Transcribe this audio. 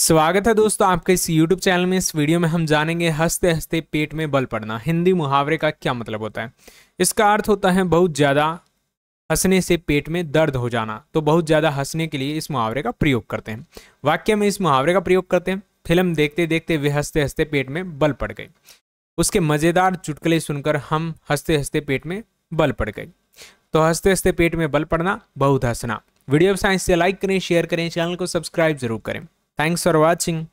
स्वागत है दोस्तों आपके इस YouTube चैनल में इस वीडियो में हम जानेंगे हंसते हंसते पेट में बल पड़ना हिंदी मुहावरे का क्या मतलब होता है इसका अर्थ होता है बहुत ज़्यादा हंसने से पेट में दर्द हो जाना तो बहुत ज़्यादा हंसने के लिए इस मुहावरे का प्रयोग करते हैं वाक्य में इस मुहावरे का प्रयोग करते हैं फिल्म देखते देखते वे हंसते हंसते पेट में बल पड़ गए उसके मज़ेदार चुटकले सुनकर हम हंसते हंसते पेट में बल पड़ गए तो हंसते हंसते पेट में बल पड़ना बहुत हंसना वीडियो साइंस से लाइक करें शेयर करें चैनल को सब्सक्राइब जरूर करें థ్యాంక్స్ ఫర్ వాచింగ్